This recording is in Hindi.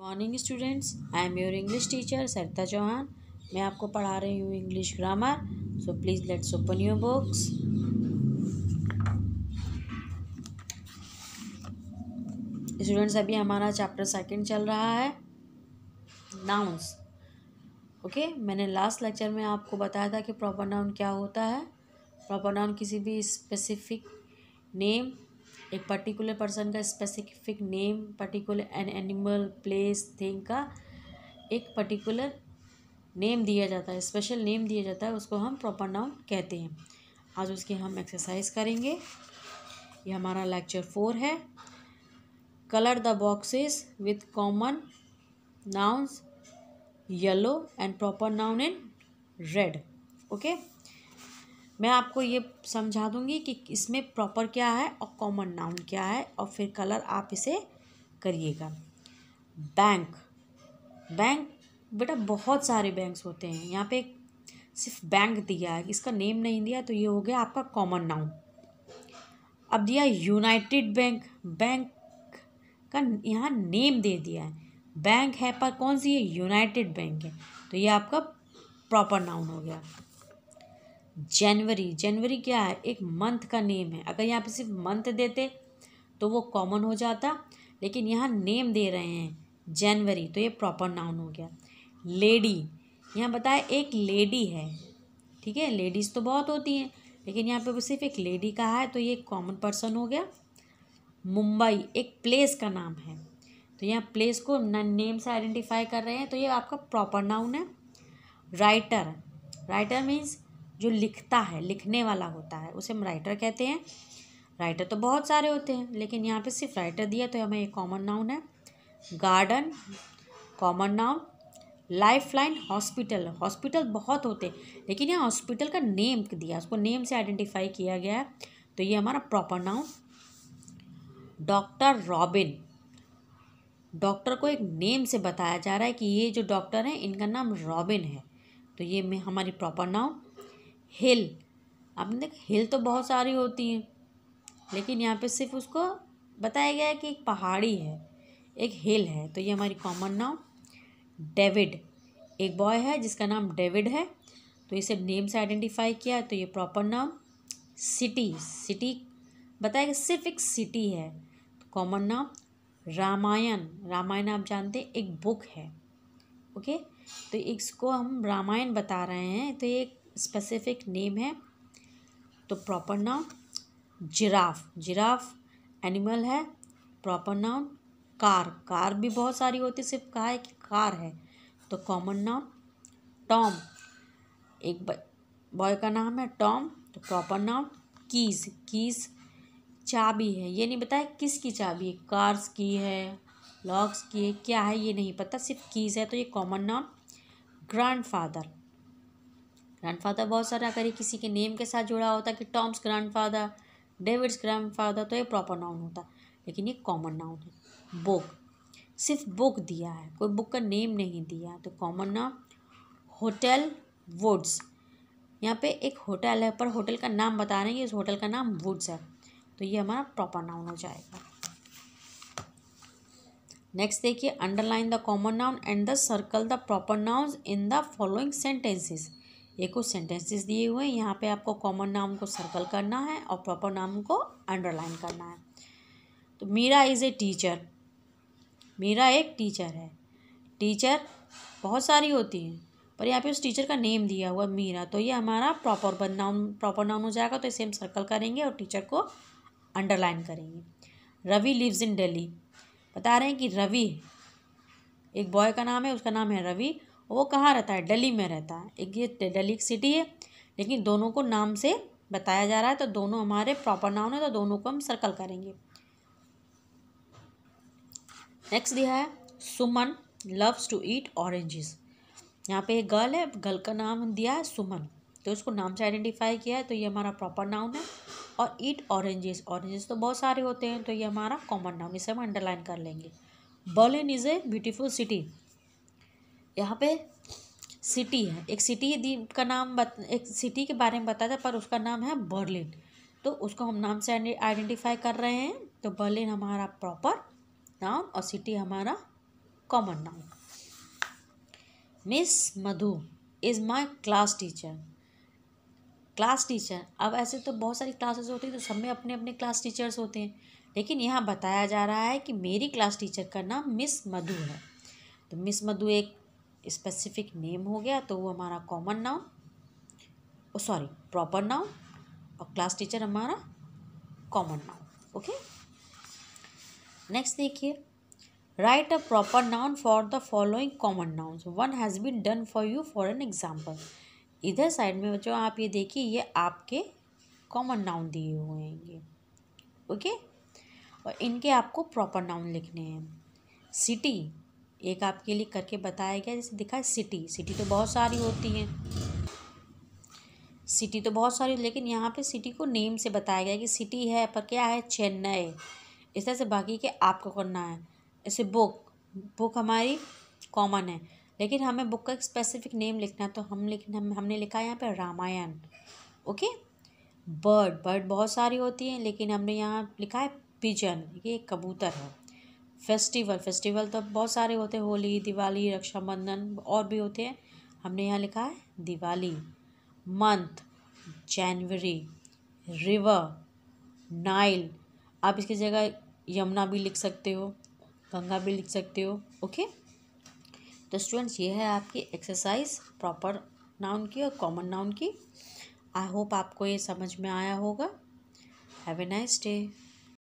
Morning students I am your English teacher Sarita Chauhan मैं आपको पढ़ा रही हूँ English grammar so please let's open your books students अभी हमारा चैप्टर सेकंड चल रहा है नाउन्स ओके okay? मैंने लास्ट लेक्चर में आपको बताया था कि प्रॉपर नाउन क्या होता है प्रॉपर नाउन किसी भी स्पेसिफिक नेम एक पर्टिकुलर पर्सन का specific name particular an animal place thing का एक पर्टिकुलर नेम दिया जाता है स्पेशल नेम दिया जाता है उसको हम प्रॉपर नाउन कहते हैं आज उसकी हम एक्सरसाइज करेंगे ये हमारा लेक्चर फोर है colour the boxes with common nouns yellow and proper noun in red okay मैं आपको ये समझा दूँगी कि इसमें प्रॉपर क्या है और कॉमन नाउन क्या है और फिर कलर आप इसे करिएगा बैंक बैंक बेटा बहुत सारे बैंक्स होते हैं यहाँ पे सिर्फ बैंक दिया है इसका नेम नहीं दिया तो ये हो गया आपका कॉमन नाउन अब दिया यूनाइटेड बैंक बैंक का यहाँ नेम दे दिया है बैंक है पर कौन सी है यूनाइटेड बैंक है तो ये आपका प्रॉपर नाउन हो गया जनवरी जनवरी क्या है एक मंथ का नेम है अगर यहाँ पे सिर्फ मंथ देते तो वो कॉमन हो जाता लेकिन यहाँ नेम दे रहे हैं जनवरी तो ये प्रॉपर नाउन हो गया लेडी यहाँ बताया एक लेडी है ठीक है लेडीज़ तो बहुत होती हैं लेकिन यहाँ पे वो सिर्फ एक लेडी का है तो ये कॉमन पर्सन हो गया मुंबई एक प्लेस का नाम है तो यहाँ प्लेस को नेम से आइडेंटिफाई कर रहे हैं तो ये आपका प्रॉपर नाउन है राइटर राइटर मीन्स जो लिखता है लिखने वाला होता है उसे हम राइटर कहते हैं राइटर तो बहुत सारे होते हैं लेकिन यहाँ पे सिर्फ राइटर दिया तो हमें एक कॉमन नाउन है garden common noun life line hospital hospital बहुत होते हैं लेकिन यहाँ हॉस्पिटल का नेम दिया उसको नेम से आइडेंटिफाई किया गया है तो ये हमारा proper noun doctor Robin doctor को एक नेम से बताया जा रहा है कि ये जो डॉक्टर हैं इनका नाम रॉबिन है तो ये में हमारी प्रॉपर नाउन हिल आपने देखा हिल तो बहुत सारी होती हैं लेकिन यहाँ पे सिर्फ उसको बताया गया है कि एक पहाड़ी है एक हिल है तो ये हमारी कॉमन नाम डेविड एक बॉय है जिसका नाम डेविड है तो इसे नेम से आइडेंटिफाई किया तो ये प्रॉपर नाम सिटी सिटी बताया गया सिर्फ एक सिटी है तो कॉमन नाम रामायण रामायण आप जानते हैं एक बुक है ओके तो इसको हम रामायण बता रहे हैं तो एक स्पेसिफिक नेम है तो proper noun giraffe giraffe animal है प्रॉपर नाउन कार कार भी बहुत सारी होती सिर्फ कहा है कि कार है तो कॉमन नाउन टॉम एक बॉय का नाम है टॉम तो प्रॉपर नाउन कीज कीज चाबी है ये नहीं बताया किसकी चाबी है कार्स की है लॉक्स की है क्या है ये नहीं पता सिर्फ कीज़ है तो ये कॉमन नाउन ग्रैंडफादर ग्रैंडफादर बहुत सारे अगर किसी के नेम के साथ जुड़ा होता कि टॉम्स ग्रैंडफादर डेविड्स ग्रैंडफादर तो ये प्रॉपर नाउन होता लेकिन ये कॉमन नाउन है बुक सिर्फ बुक दिया है कोई बुक का नेम नहीं दिया तो कॉमन नाम होटल वुड्स यहाँ पे एक होटल है पर होटल का नाम बता रहे हैं कि इस होटल का नाम वुड्स है तो ये हमारा प्रॉपर नाउन हो जाएगा नेक्स्ट देखिए underline the common noun and the circle the proper nouns in the following sentences ये कुछ सेंटेंसेस दिए हुए हैं यहाँ पे आपको कॉमन नाम को सर्कल करना है और प्रॉपर नाम को अंडरलाइन करना है तो Meera is a teacher Meera एक टीचर है टीचर बहुत सारी होती हैं पर यहाँ पे उस टीचर का नेम दिया हुआ मीरा तो ये हमारा प्रॉपर नाउन प्रॉपर नाउन हो जाएगा तो इसे हम सर्कल करेंगे और टीचर को अंडरलाइन करेंगे रवि लिव्स इन दिल्ली बता रहे हैं कि रवि एक बॉय का नाम है उसका नाम है रवि वो कहाँ रहता है दिल्ली में रहता है एक ये दिल्ली की सिटी है लेकिन दोनों को नाम से बताया जा रहा है तो दोनों हमारे प्रॉपर नाउन है तो दोनों को हम सर्कल करेंगे नेक्स्ट दिया है Suman loves to eat oranges यहाँ पे एक गर्ल है गर्ल का नाम दिया है सुमन तो उसको नाम से आइडेंटिफाई किया है तो ये हमारा प्रॉपर नाउन है और ईट ऑरेंजेस ऑरेंजेस तो बहुत सारे होते हैं तो ये हमारा कॉमन नाउन इसे हम अंडरलाइन कर लेंगे Berlin is a beautiful city यहाँ पे सिटी है एक सिटी दी का नाम बत, एक सिटी के बारे में बताया था पर उसका नाम है बर्लिन तो उसको हम नाम से आइडेंटिफाई कर रहे हैं तो बर्लिन हमारा प्रॉपर नाम और सिटी हमारा कॉमन नाम miss Madhu is my class teacher class teacher अब ऐसे तो बहुत सारी क्लासेस होती हैं तो सब में अपने अपने क्लास टीचर्स होते हैं लेकिन यहाँ बताया जा रहा है कि मेरी क्लास टीचर का नाम मिस मधु है तो मिस मधु एक स्पेसिफिक नेम हो गया तो वो हमारा common noun sorry proper noun और क्लास टीचर हमारा कॉमन नाउन ओके नेक्स्ट देखिए write a proper noun for the following common nouns one has been done for you for an example इधर साइड में बच्चों आप ये देखिए ये आपके कॉमन नाउन दिए हुए हैं ये ओके और इनके आपको प्रॉपर नाउन लिखने हैं सिटी एक आपके लिए करके बताया गया जैसे दिखा सिटी सिटी तो बहुत सारी होती हैं सिटी तो बहुत सारी लेकिन यहाँ पे सिटी को नेम से बताया गया कि सिटी है पर क्या है चेन्नई इस तरह से बाकी के आपको करना है ऐसे बुक बुक हमारी कॉमन है लेकिन हमें बुक का एक स्पेसिफिक नेम लिखना है तो हम लिखना हम, हमने लिखा है यहाँ पर रामायण ओके बर्ड बर्ड बहुत सारी होती हैं लेकिन हमने यहाँ लिखा है पिजन ये कबूतर है फेस्टिवल फेस्टिवल तो बहुत सारे होते हैं होली दिवाली रक्षाबंधन और भी होते हैं हमने यहाँ लिखा है Diwali month January river Nile आप इसकी जगह यमुना भी लिख सकते हो गंगा भी लिख सकते हो ओके तो स्टूडेंट्स ये है आपकी एक्सरसाइज प्रॉपर नाउन की और कॉमन नाउन की आई होप आपको ये समझ में आया होगा हैव ए नाइस डे